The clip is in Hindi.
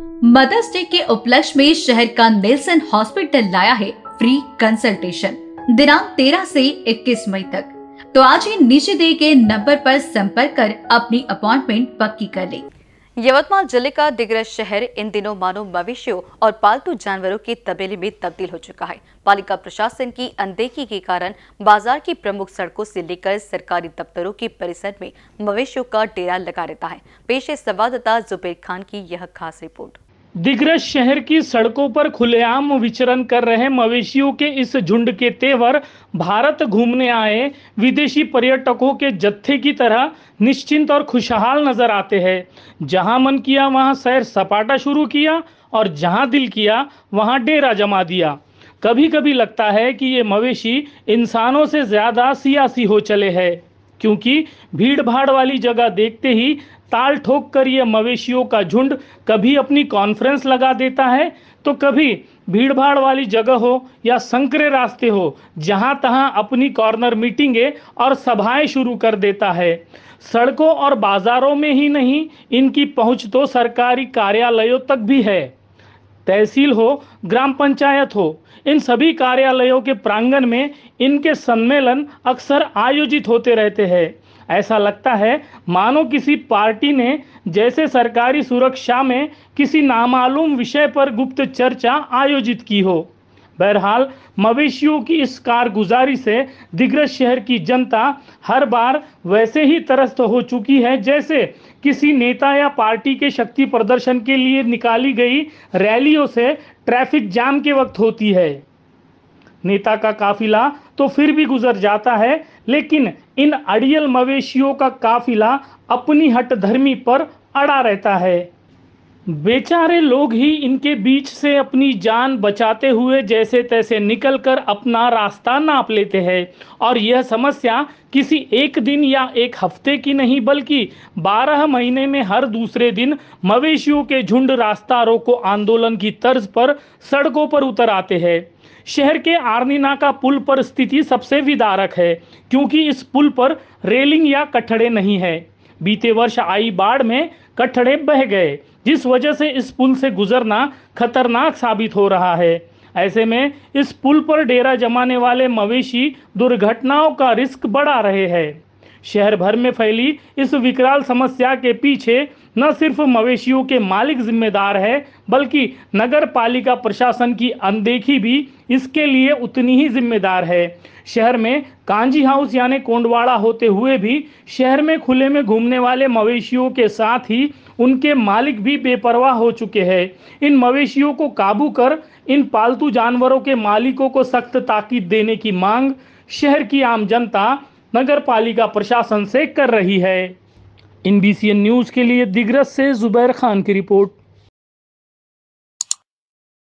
मदर्स डे के उपलक्ष्य में शहर का नेल्सन हॉस्पिटल लाया है फ्री कंसल्टेशन दिनांक 13 से 21 मई तक तो आज ही नीचे दिए गए नंबर पर संपर्क कर अपनी अपॉइंटमेंट पक्की कर लें यवतमाल जिले का दिग्रज शहर इन दिनों मानव मवेशियों और पालतू जानवरों के तबेले में तब्दील हो चुका है पालिका प्रशासन की अनदेखी के कारण बाजार की प्रमुख सड़कों से लेकर सरकारी दफ्तरों के परिसर में मवेशियों का डेरा लगा रहता है पेश संवाददाता जुबेर खान की यह खास रिपोर्ट दिग्रज शहर की सड़कों पर खुलेआम विचरण कर रहे मवेशियों के इस झुंड के तेवर भारत घूमने आए विदेशी पर्यटकों के जत्थे की तरह निश्चिंत और खुशहाल नजर आते हैं जहां मन किया वहां सैर सपाटा शुरू किया और जहां दिल किया वहां डेरा जमा दिया कभी कभी लगता है कि ये मवेशी इंसानों से ज़्यादा सियासी हो चले हैं क्योंकि भीड़ भाड़ वाली जगह देखते ही ताल ठोक कर ये मवेशियों का झुंड कभी अपनी कॉन्फ्रेंस लगा देता है तो कभी भीड़ भाड़ वाली जगह हो या संकरे रास्ते हो जहां तहां अपनी कॉर्नर मीटिंगें और सभाएं शुरू कर देता है सड़कों और बाजारों में ही नहीं इनकी पहुंच तो सरकारी कार्यालयों तक भी है तहसील हो ग्राम पंचायत हो इन सभी कार्यालयों के प्रांगण में इनके सम्मेलन अक्सर आयोजित होते रहते हैं ऐसा लगता है मानो किसी पार्टी ने जैसे सरकारी सुरक्षा में किसी नामालूम विषय पर गुप्त चर्चा आयोजित की हो बहरहाल मवेशियों की इस कारगुजारी से दिग्रज शहर की जनता हर बार वैसे ही तरस्त हो चुकी है जैसे किसी नेता या पार्टी के शक्ति प्रदर्शन के लिए निकाली गई रैलियों से ट्रैफिक जाम के वक्त होती है नेता का काफिला तो फिर भी गुजर जाता है लेकिन इन अड़ियल मवेशियों का काफिला अपनी हटधर्मी पर अड़ा रहता है बेचारे लोग ही इनके बीच से अपनी जान बचाते हुए जैसे तैसे निकलकर अपना रास्ता नाप लेते हैं और यह समस्या किसी एक दिन या एक हफ्ते की नहीं बल्कि बारह महीने में हर दूसरे दिन मवेशियों के झुंड रास्ता रोको आंदोलन की तर्ज पर सड़कों पर उतर आते हैं शहर के आर्निना का पुल पर स्थिति सबसे विदारक है क्योंकि इस पुल पर रेलिंग या कठड़े नहीं है बीते वर्ष आई बाढ़ में कठड़े बह गए जिस वजह से इस पुल से गुजरना खतरनाक साबित हो रहा है ऐसे में इस पुल पर डेरा जमाने वाले मवेशी दुर्घटनाओं का रिस्क बढ़ा रहे हैं शहर भर में फैली इस विकराल समस्या के पीछे न सिर्फ मवेशियों के मालिक जिम्मेदार है बल्कि नगर पालिका प्रशासन की अनदेखी भी इसके लिए उतनी ही जिम्मेदार है शहर में कांजी हाउस यानी कोंडवाड़ा होते हुए भी शहर में खुले में घूमने वाले मवेशियों के साथ ही उनके मालिक भी बेपरवाह हो चुके हैं इन मवेशियों को काबू कर इन पालतू जानवरों के मालिकों को सख्त ताकीद देने की मांग शहर की आम जनता नगर पालिका प्रशासन से कर रही है इन बी न्यूज़ के लिए दिग्रस से जुबैर खान की रिपोर्ट